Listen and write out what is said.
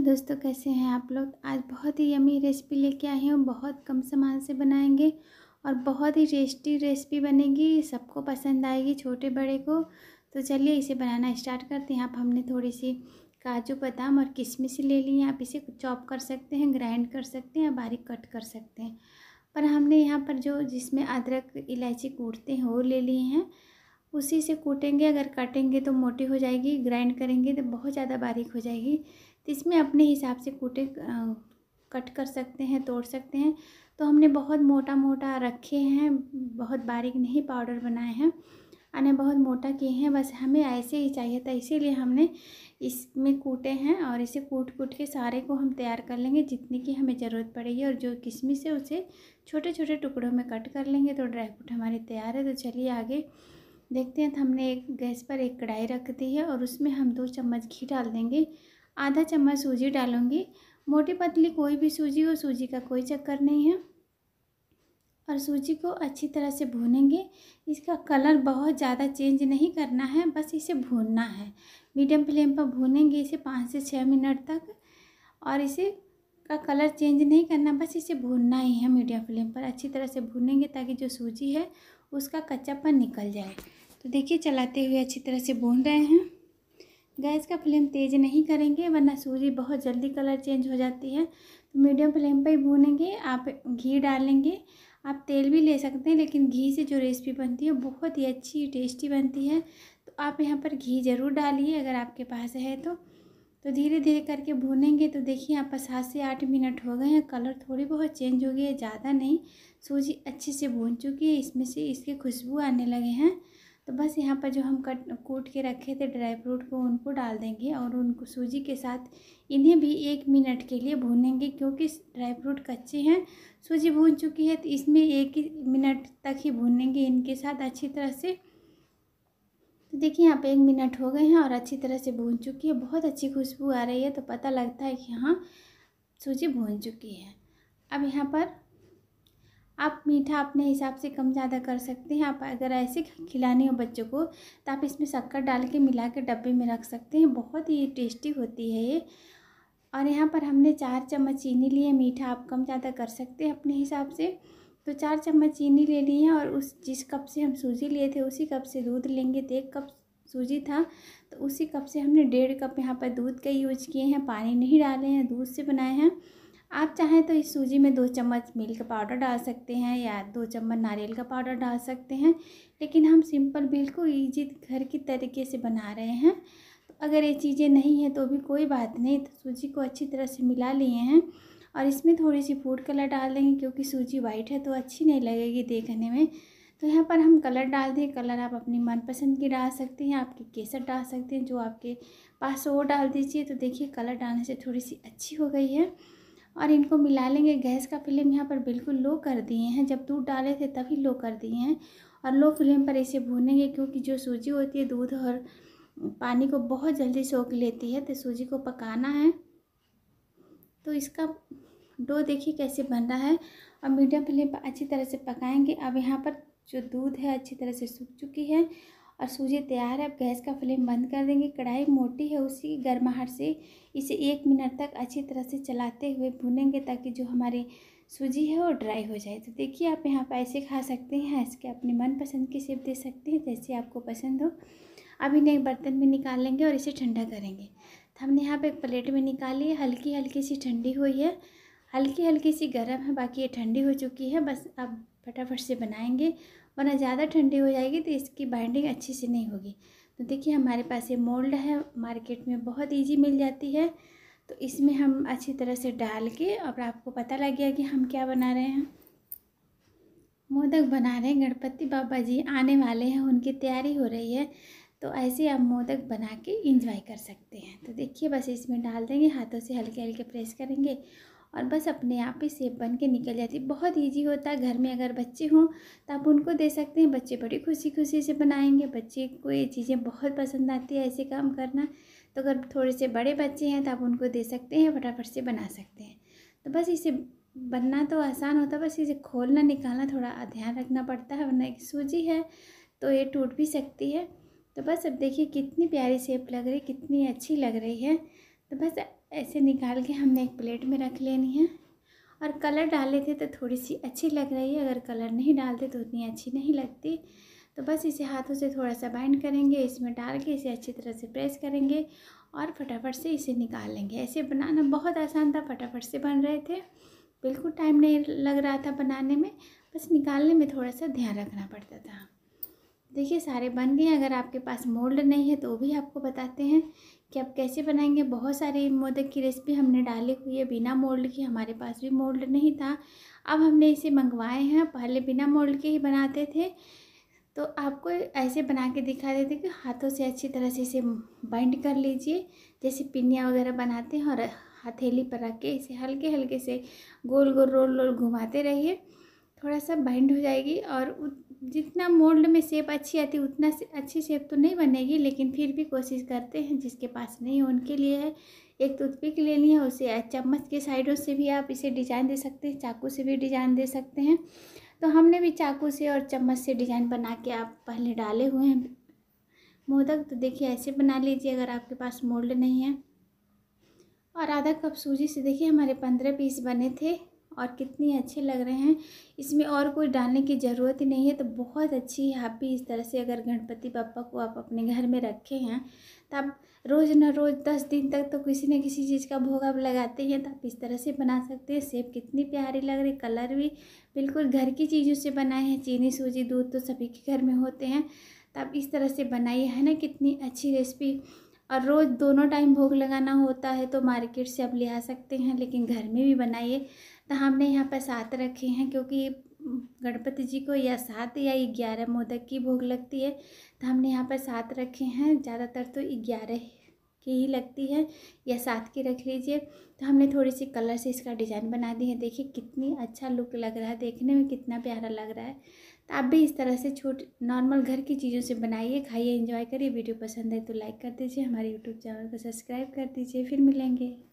hello दोस्तों कैसे हैं आप लोग आज बहुत ही यमी रेसिपी लेके आए हैं बहुत कम सामान से बनाएंगे और बहुत ही टेस्टी रेसिपी बनेगी सबको पसंद आएगी छोटे बड़े को तो चलिए इसे बनाना स्टार्ट करते हैं आप हमने थोड़ी सी काजू बादाम और किशमिश ले ली है आप इसे चॉप कर सकते हैं ग्राइंड कर सकते हैं बारीक कट कर सकते हैं पर हमने यहाँ पर जो जिसमें अदरक इलायची कूटते हैं वो ले लिए हैं उसी से कूटेंगे अगर काटेंगे तो मोटी हो जाएगी ग्राइंड करेंगे तो बहुत ज़्यादा बारीक हो जाएगी तो इसमें अपने हिसाब से कूटे कट कर सकते हैं तोड़ सकते हैं तो हमने बहुत मोटा मोटा रखे हैं बहुत बारीक नहीं पाउडर बनाए हैं अने बहुत मोटा किए हैं बस हमें ऐसे ही चाहिए था इसीलिए हमने इसमें कूटे हैं और इसे कूट कूट के सारे को हम तैयार कर लेंगे जितने की हमें ज़रूरत पड़ेगी और जो किशमिश है उसे छोटे छोटे टुकड़ों में कट कर लेंगे तो ड्राई फ्रूट हमारे तैयार है तो चलिए आगे देखते हैं तो हमने एक गैस पर एक कढ़ाई रख दी है और उसमें हम दो चम्मच घी डाल देंगे आधा चम्मच सूजी डालूंगी मोटी पतली कोई भी सूजी हो सूजी का कोई चक्कर नहीं है और सूजी को अच्छी तरह से भूनेंगे इसका कलर बहुत ज़्यादा चेंज नहीं करना है बस इसे भूनना है मीडियम फ्लेम पर भूनेंगे इसे पाँच से छः मिनट तक और इसे का कलर चेंज नहीं करना बस इसे भूनना ही है मीडियम फ्लेम पर अच्छी तरह से भूनेंगे ताकि जो सूजी है उसका कच्चापन निकल जाए तो देखिए चलाते हुए अच्छी तरह से भून रहे हैं गैस का फ्लेम तेज़ नहीं करेंगे वरना सूजी बहुत जल्दी कलर चेंज हो जाती है तो मीडियम फ्लेम पर ही भूनेंगे आप घी डालेंगे आप तेल भी ले सकते हैं लेकिन घी से जो रेसिपी बनती है बहुत ही अच्छी टेस्टी बनती है तो आप यहाँ पर घी ज़रूर डालिए अगर आपके पास है तो तो धीरे धीरे करके भूनेंगे तो देखिए यहाँ पर सात से आठ मिनट हो गए हैं कलर थोड़ी बहुत चेंज हो गई है ज़्यादा नहीं सूजी अच्छे से भून चुकी है इसमें से इसके खुशबू आने लगे हैं तो बस यहाँ पर जो हम कट कूट के रखे थे ड्राई फ्रूट को उनको डाल देंगे और उनको सूजी के साथ इन्हें भी एक मिनट के लिए भूनेंगे क्योंकि ड्राई फ्रूट कच्चे हैं सूजी भून चुकी है तो इसमें एक ही मिनट तक ही भूनेंगे इनके साथ अच्छी तरह से तो देखिए यहाँ पे एक मिनट हो गए हैं और अच्छी तरह से भून चुकी है बहुत अच्छी खुशबू आ रही है तो पता लगता है कि हाँ सूजी भून चुकी है अब यहाँ पर आप मीठा अपने हिसाब से कम ज़्यादा कर सकते हैं आप अगर ऐसे खिलाने हो बच्चों को तो आप इसमें शक्कर डाल के मिला के डब्बे में रख सकते हैं बहुत ही टेस्टी होती है ये और यहाँ पर हमने चार चम्मच चीनी ली है मीठा आप कम ज़्यादा कर सकते हैं अपने हिसाब से तो चार चम्मच चीनी ले ली है और उस जिस कप से हम सूजी लिए थे उसी कप से दूध लेंगे तो एक कप सूजी था तो उसी कप से हमने डेढ़ कप यहाँ पर दूध का यूज किए हैं पानी नहीं डाले हैं दूध से बनाए हैं आप चाहें तो इस सूजी में दो चम्मच मिल्क पाउडर डाल सकते हैं या दो चम्मच नारियल का पाउडर डाल सकते हैं लेकिन हम सिंपल बिल्कुल ईजी घर की तरीके से बना रहे हैं तो अगर ये चीज़ें नहीं हैं तो भी कोई बात नहीं तो सूजी को अच्छी तरह से मिला लिए हैं और इसमें थोड़ी सी फूड कलर डाल देंगे क्योंकि सूजी वाइट है तो अच्छी नहीं लगेगी देखने में तो यहाँ पर हम कलर डाल दें कलर आप अपनी मनपसंद की डाल सकते हैं आपके केसर डाल सकते हैं जो आपके पास वो डाल दीजिए तो देखिए कलर डालने से थोड़ी सी अच्छी हो गई है और इनको मिला लेंगे गैस का फ्लेम यहाँ पर बिल्कुल लो कर दिए हैं जब दूध डाले थे तभी लो कर दिए हैं और लो फ्लेम पर इसे भूनेंगे क्योंकि जो सूजी होती है दूध और पानी को बहुत जल्दी सोख लेती है तो सूजी को पकाना है तो इसका डो देखिए कैसे बन रहा है और मीडियम फ्लेम पर अच्छी तरह से पकाएंगे अब यहाँ पर जो दूध है अच्छी तरह से सूख चुकी है और सूजी तैयार है अब गैस का फ्लेम बंद कर देंगे कढ़ाई मोटी है उसी गर्माहट से इसे एक मिनट तक अच्छी तरह से चलाते हुए भूनेंगे ताकि जो हमारी सूजी है वो ड्राई हो जाए तो देखिए आप यहाँ पर ऐसे खा सकते हैं इसके अपने मनपसंद की सेप दे सकते हैं जैसे आपको पसंद हो अब इन्हें एक बर्तन में निकाल लेंगे और इसे ठंडा करेंगे तो हमने यहाँ पर एक प्लेट में निकाली है हल्की हल्की सी ठंडी हुई है हल्की हल्की सी गर्म है बाकी ये ठंडी हो चुकी है बस आप फटाफट से बनाएंगे वरना ज़्यादा ठंडी हो जाएगी तो इसकी बाइंडिंग अच्छे से नहीं होगी तो देखिए हमारे पास ये मोल्ड है मार्केट में बहुत ईजी मिल जाती है तो इसमें हम अच्छी तरह से डाल के और आपको पता लग गया कि हम क्या बना रहे हैं मोदक बना रहे हैं गणपति बाबा जी आने वाले हैं उनकी तैयारी हो रही है तो ऐसे आप मोदक बना के इंजॉय कर सकते हैं तो देखिए बस इसमें डाल देंगे हाथों से हल्के हल्के प्रेस करेंगे और बस अपने आप ही सेब बन के निकल जाती है बहुत ईजी होता है घर में अगर बच्चे हों तो आप उनको दे सकते हैं बच्चे बड़ी खुशी खुशी से बनाएंगे बच्चे को ये चीज़ें बहुत पसंद आती है ऐसे काम करना तो अगर थोड़े से बड़े बच्चे हैं तो आप उनको दे सकते हैं फटाफट से बना सकते हैं तो बस इसे बनना तो आसान होता है बस इसे खोलना निकालना थोड़ा ध्यान रखना पड़ता है वरना एक सूजी है तो ये टूट भी सकती है तो बस अब देखिए कितनी प्यारी सेप लग रही कितनी अच्छी लग रही है तो बस ऐसे निकाल के हमने एक प्लेट में रख लेनी है और कलर डाले थे तो थोड़ी सी अच्छी लग रही है अगर कलर नहीं डालते तो उतनी अच्छी नहीं लगती तो बस इसे हाथों से थोड़ा सा बाइंड करेंगे इसमें डाल के इसे अच्छी तरह से प्रेस करेंगे और फटाफट से इसे निकाल लेंगे ऐसे बनाना बहुत आसान था फटाफट से बन रहे थे बिल्कुल टाइम नहीं लग रहा था बनाने में बस निकालने में थोड़ा सा ध्यान रखना पड़ता था देखिए सारे बन गए अगर आपके पास मोल्ड नहीं है तो भी आपको बताते हैं कि आप कैसे बनाएंगे बहुत सारी मोदक की रेसिपी हमने डाली हुई है बिना मोल्ड की हमारे पास भी मोल्ड नहीं था अब हमने इसे मंगवाए हैं पहले बिना मोल्ड के ही बनाते थे तो आपको ऐसे बना के दिखा देते कि हाथों से अच्छी तरह से इसे बाइंड कर लीजिए जैसे पिनिया वगैरह बनाते हैं और हथेली पर रख के इसे हल्के हल्के से गोल गोल रोल रोल घुमाते रहिए थोड़ा सा बाइंड हो जाएगी और जितना मोल्ड में शेप अच्छी आती उतना से अच्छी शेप तो नहीं बनेगी लेकिन फिर भी कोशिश करते हैं जिसके पास नहीं है उनके लिए है एक टूथपिक ले ली है उसे चम्मच के साइडों से भी आप इसे डिज़ाइन दे सकते हैं चाकू से भी डिज़ाइन दे सकते हैं तो हमने भी चाकू से और चम्मच से डिज़ाइन बना के आप पहले डाले हुए हैं मोदक तो देखिए ऐसे बना लीजिए अगर आपके पास मोल्ड नहीं है और आधा कप सूजी से देखिए हमारे पंद्रह पीस बने थे और कितने अच्छे लग रहे हैं इसमें और कोई डालने की ज़रूरत ही नहीं है तो बहुत अच्छी हैप्पी इस तरह से अगर गणपति बापा को आप अपने घर में रखे हैं तो आप रोज़ ना रोज़ दस दिन तक तो किसी न किसी चीज़ का भोग आप लगाते हैं तो आप इस तरह से बना सकते हैं सेब कितनी प्यारी लग रही कलर भी बिल्कुल घर की चीज़ों से बनाए हैं चीनी सूजी दूध तो सभी के घर में होते हैं तो आप इस तरह से बनाइए है ना कितनी अच्छी रेसिपी और रोज़ दोनों टाइम भोग लगाना होता है तो मार्केट से आप ले आ सकते हैं लेकिन घर में भी बनाइए तो हमने यहाँ पर सात रखे हैं क्योंकि गणपति जी को या सात या ग्यारह मोदक की भोग लगती है तो हमने यहाँ पर सात रखे हैं ज़्यादातर तो ग्यारह की ही लगती है या सात की रख लीजिए तो हमने थोड़ी सी कलर से इसका डिज़ाइन बना दी है देखिए कितनी अच्छा लुक लग रहा है देखने में कितना प्यारा लग रहा है तो आप भी इस तरह से छोटे नॉर्मल घर की चीज़ों से बनाइए खाइए इंजॉय करिए वीडियो पसंद है तो लाइक कर दीजिए हमारे यूट्यूब चैनल को सब्सक्राइब कर दीजिए फिर मिलेंगे